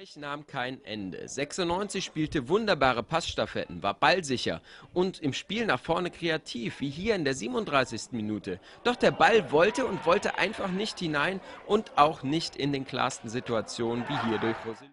Pech nahm kein Ende. 96 spielte wunderbare Passstaffetten, war ballsicher und im Spiel nach vorne kreativ, wie hier in der 37. Minute. Doch der Ball wollte und wollte einfach nicht hinein und auch nicht in den klarsten Situationen wie hier durch Rosin.